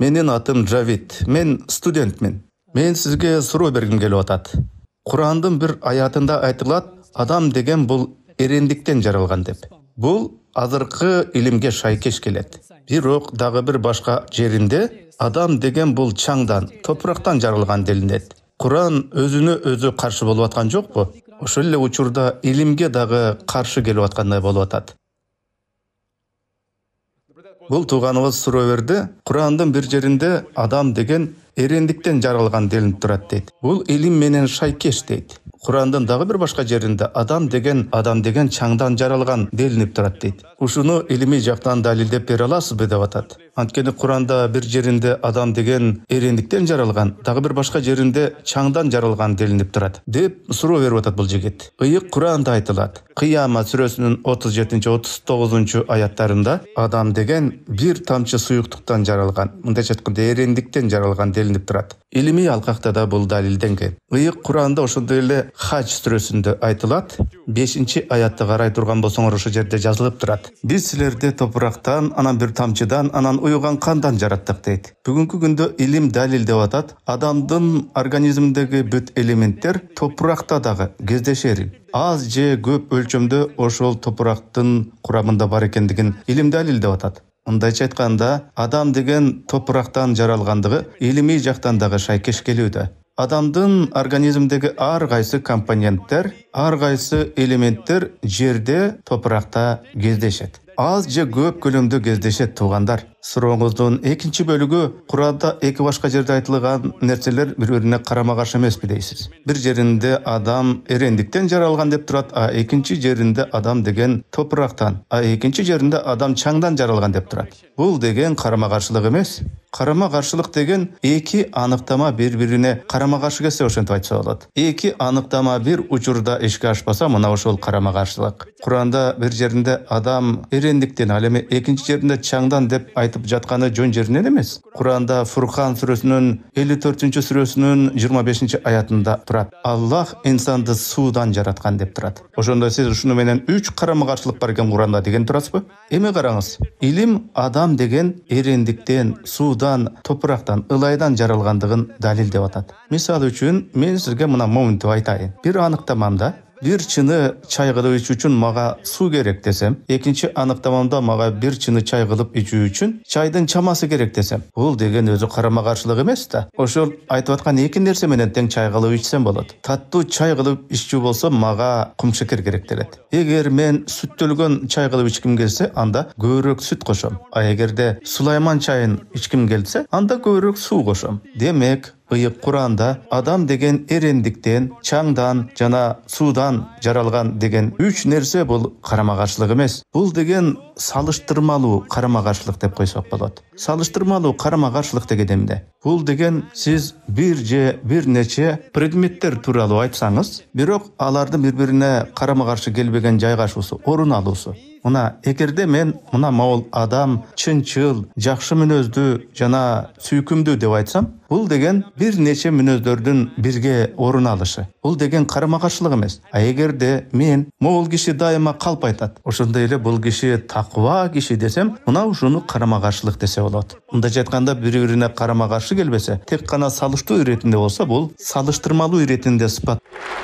менің атым джавид мен студентмін мен сізге сұрау бергім келіп атады құрандың бір аятында айтылады адам деген бұл ерендіктен жаралған деп бұл азырқы илимге шайкеш келеді бирок дағы бір башка жеринде адам деген бұл чаңдан топырақтан жаралған делінеді құран өзіні өзі қаршы болып жоқ бұл ошол эле учурда илимге дагы каршы келип аткандай болуп бул тууганыбыз берді Құрандың бір жерінде адам деген ерендіктен жаралған делініп тұрады дейді. Бұл илим менен шайкеш дейт Құрандың дағы бір башқа жерінде адам деген адам деген чаңдан жаралған делініп тұрады дейді. ушуну илимий жақтан дәлелдеп бере аласызбы деп атады анткени куранда бир жеринде адам деген эрендиктен жаралган дагы бир башка жеринде чаңдан жаралган делинип турат деп суроо берип атат бул жигит ыйык куранда айтылат кыяма сүрөсүнүн отуз жетинчи отуз тогузунчу аяттарында адам деген бир тамчы суюктуктан жаралган мындайча айтканда эрендиктен жаралган делинип турат илимий алкакта да бул далилденген ыйык куранда ошондой эле хач сүрөсүндө айтылат бешинчи аятты карай турган болсоңор ошол жерде жазылып турат биз силерди топурактан анан бир тамчыдан анан Қандан кандан жараттық дейт бүгүнкү күндө илим деп атады адамдын организміндегі бүт элементтер топырақта дагы кездешер аз же көп өлшемде ошол топырақтың құрамында бар екендігін илим далилдеп атады мындайча айтканда адам деген топурактан жаралгандыгы илимий жактан дагы шайкеш келүүдө адамдын организмдеги ар кайсы компоненттер ар кайсы элементтер жерде топуракта кездешет аз же көп көлөмдө кездешет туугандар сұрағыңыздың екінші бөлігі Құранда екі башқа жерде айтылған нәрселер бір біріне қарама қарсы емес пе дейсіз бір жерінде адам ерендіктен жаралған деп тұрады а екінші жерінде адам деген топырақтан а екінші жерінде адам чаңдан жаралған деп тұрады бұл деген қарама қарсылық емес қарама қарсылық деген екі анықтама бір біріне қарама қарсы келсе ошентип айтса болот эки анықтама бир учурда ишке ашпаса мына ошол карама каршылык куранда бир жеринде адам эрендиктен ал эми экинчи жеринде чаңдан деп айт айтып жатканы жөн жеринен эмес куранда фурхан сүрөсүнүн элүү төртүнчү сүрөсүнүн жыйырма бешинчи аятында турат аллах инсанды судан жаратқан деп тұрады. ошондо сиз ушуну менен үч карама каршылык бар экен куранда деген турасызбы эми караңыз илим адам деген эрендиктен суудан топурактан ылайдан жаралгандыгын далилдеп атат мисалы үчүн мен сизге мына моментти айтайын бир аныктамамда бир чыны чай кылып ичүү үчүн мага суу керек десем экинчи аныктамамда мага бир чыны чай кылып ичүү үчүн чайдын чамасы керек десем бул деген өзү карама каршылык эмес да ошол айтып аткан эки нерсе менен тең чай кылып ичсем болот таттуу чай кылып иччү болсо мага кумшекер керек делет эгер мен сүттөлгөн чай кылып ичким келсе анда көбүрөөк сүт кошом а эгерде сулайман чайын ичким келсе анда көбүрөөк суу кошом демек ыйып Куранда адам деген эрендиктен, чаңдан жана суудан жаралған деген үч нерсе бул карама каршылык эмес. Бул деген салыштырмалуу карама деп койсок болот. Салыштырмалуу карама каршылык дегенде Бұл деген сіз бир же бир нече предметтер тууралуу айтсаңыз, бирок алардын бири бирине карама каршы келбеген жайгашуусу орун алуусу мына эгерде мен мына могул адам чынчыл жакшы мүнөздүү жана сүйкүмдүү деп айтсам бул деген бир нече мүнөздөрдүн бирге орун алышы бул деген карама каршылык эмес а эгерде мен могул киши дайыма калп айтат ошондой эле бул киши такыба киши десем мына ушуну карама каршылык десе болот мындайча айтканда бири бирине карама каршы келбесе тек гана салыштуу иретинде болсо бул салыштырмалуу иретинде сыпат